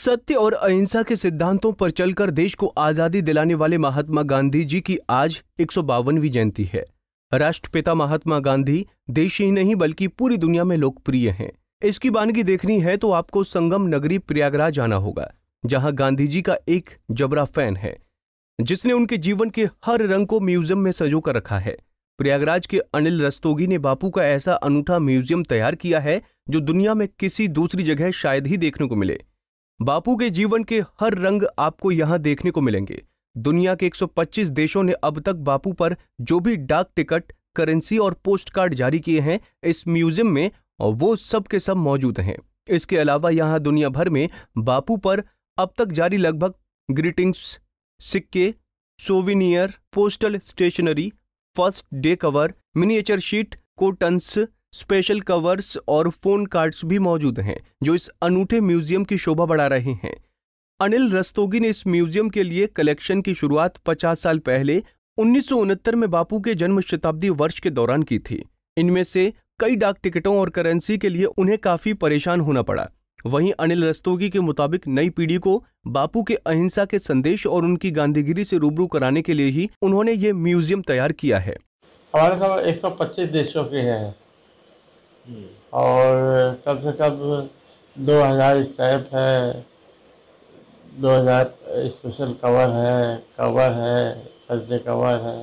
सत्य और अहिंसा के सिद्धांतों पर चलकर देश को आजादी दिलाने वाले महात्मा गांधी जी की आज एक जयंती है राष्ट्रपिता महात्मा गांधी देश ही नहीं बल्कि पूरी दुनिया में लोकप्रिय हैं इसकी बानगी देखनी है तो आपको संगम नगरी प्रयागराज आना होगा जहां गांधी जी का एक जबरा फैन है जिसने उनके जीवन के हर रंग को म्यूजियम में सजो कर रखा है प्रयागराज के अनिल रस्तोगी ने बापू का ऐसा अनूठा म्यूजियम तैयार किया है जो दुनिया में किसी दूसरी जगह शायद ही देखने को मिले बापू के जीवन के हर रंग आपको यहां देखने को मिलेंगे दुनिया के 125 देशों ने अब तक बापू पर जो भी डाक टिकट करेंसी और पोस्ट कार्ड जारी किए हैं इस म्यूजियम में और वो सब के सब मौजूद हैं इसके अलावा यहाँ दुनिया भर में बापू पर अब तक जारी लगभग ग्रीटिंग्स सिक्के souvenir postal stationery first day cover miniature sheet कोटन्स स्पेशल कवर्स और फोन कार्ड्स भी मौजूद हैं जो इस अनूठे म्यूजियम की शोभा बढ़ा रहे हैं अनिल रस्तोगी ने इस म्यूजियम के लिए कलेक्शन की शुरुआत 50 साल पहले उन्नीस में बापू के जन्म शताब्दी वर्ष के दौरान की थी इनमें से कई डाक टिकटों और करेंसी के लिए उन्हें काफी परेशान होना पड़ा वहीं अनिल रस्तोगी के मुताबिक नई पीढ़ी को बापू के अहिंसा के संदेश और उनकी गांधीगिरी से रूबरू कराने के लिए ही उन्होंने ये म्यूजियम तैयार किया है हमारे सब 125 देशों के हैं और कम से कम दो हज़ार स्टैप है दो हज़ार स्पेशल कवर है कवर है पर्चे कवर है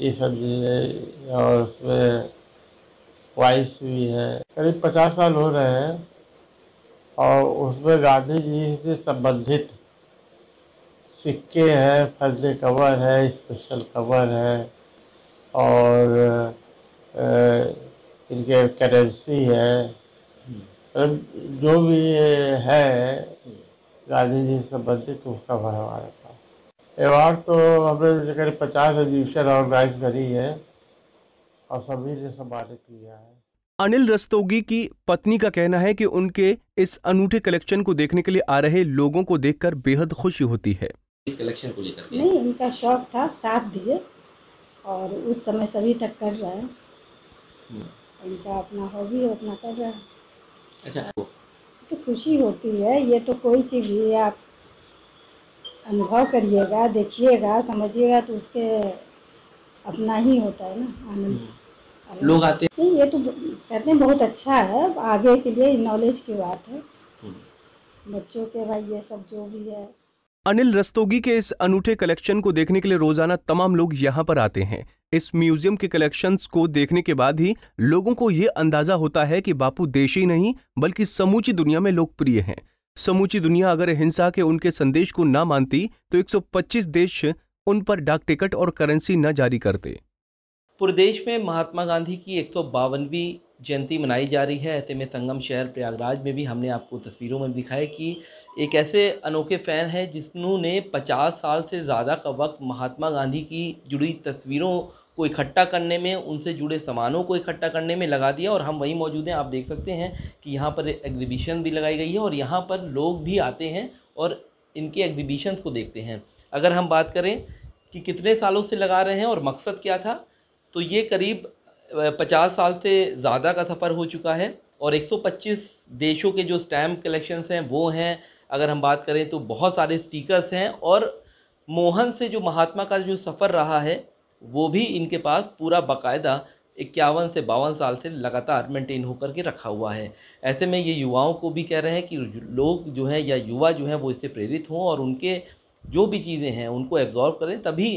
ये सब चीज़ें और उसमें वॉइस भी है करीब पचास साल हो रहे हैं और उसमें गांधी जी से संबंधित सिक्के हैं फर्जे कवर है स्पेशल कवर है और इनके करेंसी है जो भी है गांधी जी संबंधित वो सब है हमारे पास अवार्ड तो हमने करीब पचास एग्जीबिशन ऑर्गेनाइज करी है और सभी ने सम्मानित किया है अनिल रस्तोगी की पत्नी का कहना है कि उनके इस अनूठे कलेक्शन को देखने के लिए आ रहे लोगों को देखकर बेहद खुशी होती है कलेक्शन को लेकर नहीं इनका शौक था साथ दिए और उस समय सभी तक कर रहे हैं हम्म। उनका अपना हॉबी है अपना कर रहा है अच्छा तो खुशी होती है ये तो कोई चीज़ भी आप अनुभव करिएगा देखिएगा समझिएगा तो उसके अपना ही होता है ना आनंद हम्म। लोग आते हैं ये तो कहते हैं बहुत अच्छा है आगे के लिए नॉलेज की बात है हम्म। बच्चों के भाई ये सब जो भी है अनिल रस्तोगी के इस अनूठे कलेक्शन को देखने के लिए रोजाना तमाम लोग यहाँ पर आते हैं इस म्यूजियम के कलेक्शंस को देखने के बाद ही लोगों को यह अंदाजा होता है कि बापू देश ही नहीं बल्कि समूची दुनिया में लोकप्रिय हैं समूची दुनिया अगर हिंसा के उनके संदेश को ना मानती तो 125 देश उन पर डाक टिकट और करेंसी न जारी करते प्रदेश में महात्मा गांधी की एक जयंती मनाई जा रही है ऐसे में संगम शहर प्रयागराज में भी हमने आपको तस्वीरों में दिखाया कि एक ऐसे अनोखे फ़ैन हैं जिन्होंने 50 साल से ज़्यादा का वक्त महात्मा गांधी की जुड़ी तस्वीरों को इकट्ठा करने में उनसे जुड़े सामानों को इकट्ठा करने में लगा दिया और हम वहीं मौजूद हैं आप देख सकते हैं कि यहाँ पर एग्जीबिशन भी लगाई गई है और यहाँ पर लोग भी आते हैं और इनके एग्जीबिशन को देखते हैं अगर हम बात करें कि कितने सालों से लगा रहे हैं और मकसद क्या था तो ये करीब पचास साल से ज़्यादा का सफ़र हो चुका है और एक देशों के जो स्टैम्प कलेक्शंस हैं वो हैं अगर हम बात करें तो बहुत सारे स्टिकर्स हैं और मोहन से जो महात्मा का जो सफ़र रहा है वो भी इनके पास पूरा बाकायदा इक्यावन से बावन साल से लगातार मेंटेन होकर के रखा हुआ है ऐसे में ये युवाओं को भी कह रहे हैं कि लोग जो हैं या युवा जो हैं वो इससे प्रेरित हों और उनके जो भी चीज़ें हैं उनको एब्जॉर्व करें तभी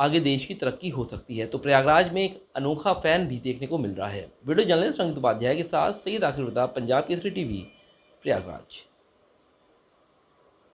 आगे देश की तरक्की हो सकती है तो प्रयागराज में एक अनोखा फैन भी देखने को मिल रहा है वीडियो जर्नलिस्ट संगीत उपाध्याय के साथ सईद आखिर पंजाब केसरी टीवी प्रयागराज